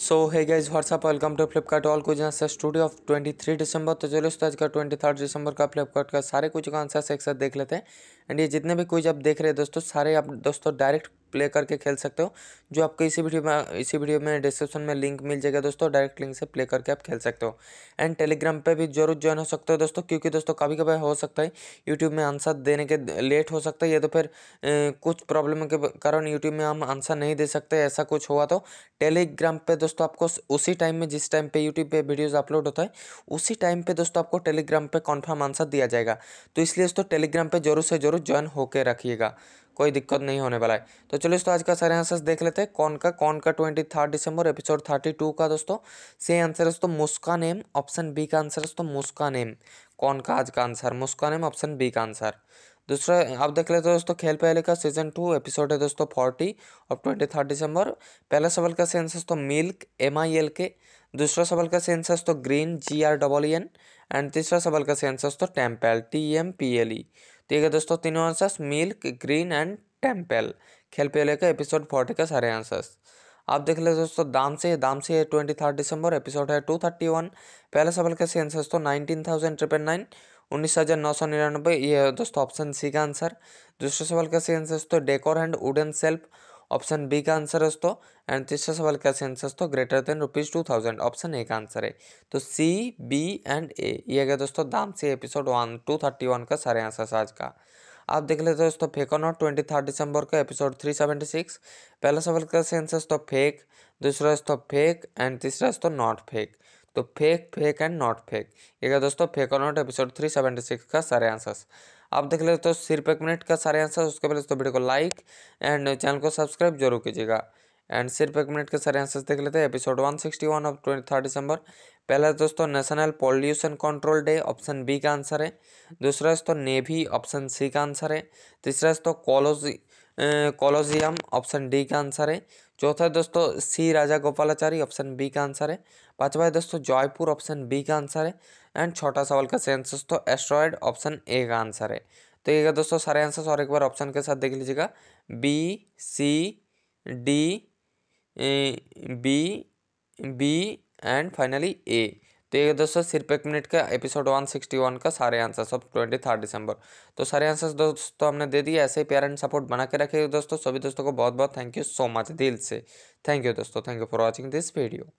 सो है guys what's up welcome to Flipkart all कुछ answer studio of twenty three December तो चलो आज का ट्वेंटी थर्ड दिसंबर का फ्लिपकार्ट का सारे कुछ का आंसर एक साथ देख लेते हैं एंड ये जितने भी कुछ आप देख रहे हैं दोस्तों सारे आप दोस्तों डायरेक्ट प्ले करके खेल सकते हो जो आपको इसी वीडियो में इसी वीडियो में डिस्क्रिप्शन में लिंक मिल जाएगा दोस्तों डायरेक्ट लिंक से प्ले करके आप खेल सकते हो एंड टेलीग्राम पे भी जरूर ज्वाइन हो सकते हो दोस्तों क्योंकि दोस्तों कभी कभी हो सकता है यूट्यूब में आंसर देने के लेट हो सकता है या तो फिर ए, कुछ प्रॉब्लम के कारण यूट्यूब में हम आंसर नहीं दे सकते ऐसा कुछ हुआ तो टेलीग्राम पर दोस्तों आपको उसी टाइम में जिस टाइम पर यूट्यूब पर वीडियोज़ अपलोड होता है उसी टाइम पर दोस्तों आपको टेलीग्राम पर कॉन्फर्म आंसर दिया जाएगा तो इसलिए दोस्तों टेलीग्राम पर जरूर से जरूर ज्वाइन होकर रखिएगा कोई दिक्कत नहीं होने वाला है तो चलो दोस्तों आज का सारे आंसर्स देख लेते हैं कौन का कौन का twenty third December episode thirty two का दोस्तों से आंसर है दोस्तों मुस्कान एम ऑप्शन बी का आंसर है दोस्तों मुस्कान एम कौन का आज का answer Muskan M option B का आंसर दूसरा आप देख लेते हो दोस्तों खेल पहले का सीजन टू एपिसोड है दोस्तों फोर्टी और ट्वेंटी थर्ड दिसंबर पहला सवाल का सेंस दोस्तों मिल्क एम आई एल के दूसरा सवाल का सेंस दोस्तों green G R double N and तीसरा सवाल का सेंस दोस्तों temple T M P L E ठीक तो है दोस्तों तीनों answers milk green and temple खेल पे लेकर एपिसोड फोर्टी के सारे आंसर्स आप देख ले दोस्तों दाम से दाम से ट्वेंटी थर्ड दिसंबर एपिसोड है टू थर्टी वन पहले सवाल कैसे answer answers nineteen thousand triple nine उन्नीस हज़ार नौ सौ निन्यानबे ये दोस्तों ऑप्शन सी का आंसर दूसरे सवाल कैसे सही आंसर दोस्तों decor and wooden shelf option B का आंसर है तो एंड तीसरा सवाल का आंसर तो greater than rupees two thousand option A का आंसर है तो सी बी एंड ए ये गया दोस्तों दाम से episode one two thirty one का सारे आंसर आज का आप देख लेते दोस्तों फेक और नॉट ट्वेंटी थर्ड दिसंबर का एपिसोड थ्री सेवेंटी सिक्स पहला सवाल का सेंसस तो फेक दूसरा दोस्तों फेक एंड तीसरा दोस्तों नॉट फेक तो fake fake and not fake ये दोस्तों फेक और not episode three seventy six का सारे आंसर्स आप देख ले तो सिर्फ एक मिनट का सारे आंसर उसके पहले तो वीडियो को लाइक एंड चैनल को सब्सक्राइब जरूर कीजिएगा एंड सिर्फ एक मिनट के सारे आंसर्स देख लेते हैं एपिसोड 161 ऑफ 23 दिसंबर पहला दोस्तों national pollution control day option B का आंसर है दूसरा दोस्तों नेवी ऑप्शन सी का आंसर है तीसरा दोस्तों कॉलोजी कॉलोजियम ऑप्शन डी का आंसर है चौथा है दोस्तों C Rajagopalachari option B का आंसर है पांचवा है दोस्तों जयपुर ऑप्शन बी का आंसर है एंड छोटा सवाल का सेंस दोस्तों एस्ट्रॉयड ऑप्शन ए का आंसर है तो ये दोस्तों सारे आंसर्स और एक बार ऑप्शन के साथ देख लीजिएगा B C D B B and finally A तो ये दोस्तों सिर्फ एक मिनट का एपिसोड 161 का सारे answers of twenty third December तो सारे आंसर्स दोस्तों हमने दे दिए ऐसे ही प्यार एंड सपोर्ट बना के रखे दोस्तों सभी दोस्तों को बहुत बहुत थैंक यू सो मच दिल से थैंक यू दोस्तों thank you for watching this video